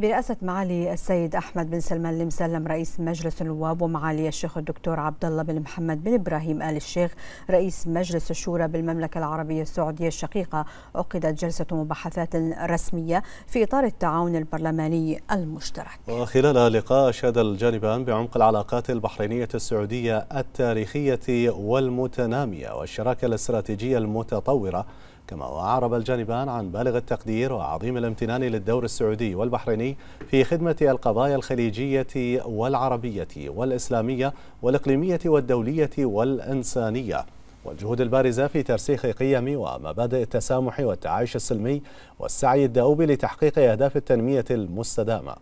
برئاسة معالي السيد أحمد بن سلمان المسلم رئيس مجلس النواب ومعالي الشيخ الدكتور عبد الله بن محمد بن إبراهيم آل الشيخ رئيس مجلس الشورى بالمملكة العربية السعودية الشقيقة عقدت جلسة مباحثات رسمية في إطار التعاون البرلماني المشترك وخلال اللقاء أشاد الجانبان بعمق العلاقات البحرينية السعودية التاريخية والمتنامية والشراكة الاستراتيجية المتطورة كما وأعرب الجانبان عن بالغ التقدير وعظيم الامتنان للدور السعودي والبحريني في خدمة القضايا الخليجية والعربية والإسلامية والإقليمية والدولية والإنسانية والجهود البارزة في ترسيخ قيم ومبادئ التسامح والتعايش السلمي والسعي الدؤوب لتحقيق أهداف التنمية المستدامة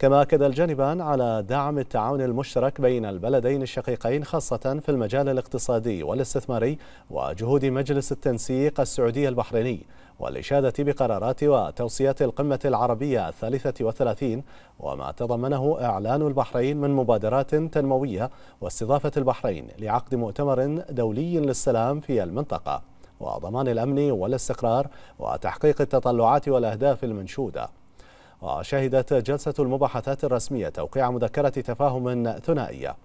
كما أكد الجانبان على دعم التعاون المشترك بين البلدين الشقيقين خاصة في المجال الاقتصادي والاستثماري وجهود مجلس التنسيق السعودي البحريني والإشادة بقرارات وتوصيات القمة العربية الثالثة وثلاثين وما تضمنه إعلان البحرين من مبادرات تنموية واستضافة البحرين لعقد مؤتمر دولي للسلام في المنطقة وضمان الأمن والاستقرار وتحقيق التطلعات والأهداف المنشودة وشهدت جلسة المباحثات الرسمية توقيع مذكرة تفاهم ثنائية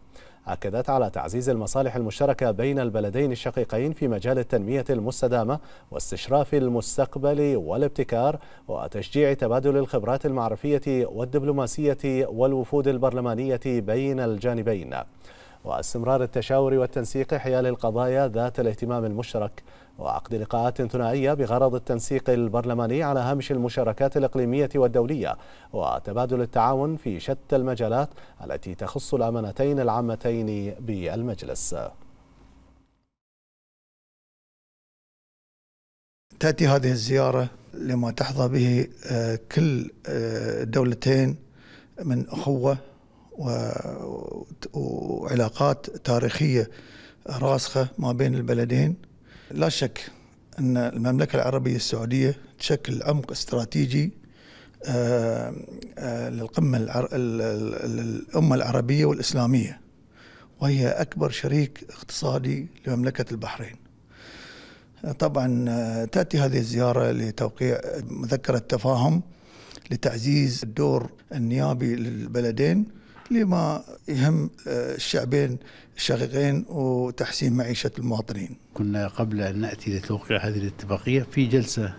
أكدت على تعزيز المصالح المشتركة بين البلدين الشقيقين في مجال التنمية المستدامة واستشراف المستقبل والابتكار وتشجيع تبادل الخبرات المعرفية والدبلوماسية والوفود البرلمانية بين الجانبين واستمرار التشاور والتنسيق حيال القضايا ذات الاهتمام المشترك وعقد لقاءات ثنائية بغرض التنسيق البرلماني على هامش المشاركات الإقليمية والدولية وتبادل التعاون في شتى المجالات التي تخص الأمانتين العامتين بالمجلس تأتي هذه الزيارة لما تحظى به آه، كل آه، دولتين من أخوة علاقات تاريخية راسخة ما بين البلدين لا شك أن المملكة العربية السعودية تشكل عمق استراتيجي آه، آه، للقمة الأمة العربية والإسلامية وهي أكبر شريك اقتصادي لمملكة البحرين آه، طبعا تأتي هذه الزيارة لتوقيع مذكرة تفاهم لتعزيز الدور النيابي للبلدين لما يهم آه، الشعبين الشقيقين وتحسين معيشة المواطنين كنا قبل أن نأتي لتوقيع هذه الاتفاقية في جلسة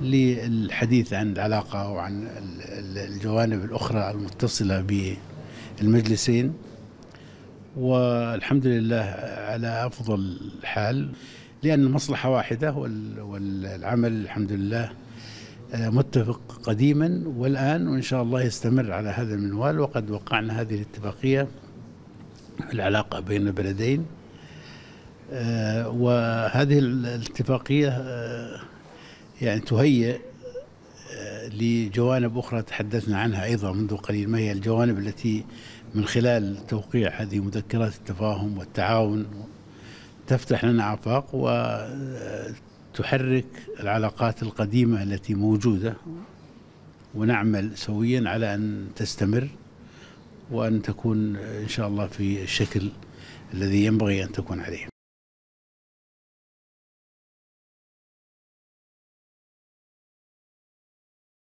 للحديث عن العلاقة وعن الجوانب الأخرى المتصلة بالمجلسين والحمد لله على أفضل حال لأن المصلحة واحدة والعمل الحمد لله آه، متفق قديما والآن وإن شاء الله يستمر على هذا المنوال وقد وقعنا هذه الاتفاقية في العلاقة بين البلدين آه، وهذه الاتفاقية آه، يعني تهيئ لجوانب أخرى تحدثنا عنها أيضا منذ قليل ما هي الجوانب التي من خلال توقيع هذه مذكرات التفاهم والتعاون تفتح لنا آفاق تحرك العلاقات القديمة التي موجودة ونعمل سويا على أن تستمر وأن تكون إن شاء الله في الشكل الذي ينبغي أن تكون عليه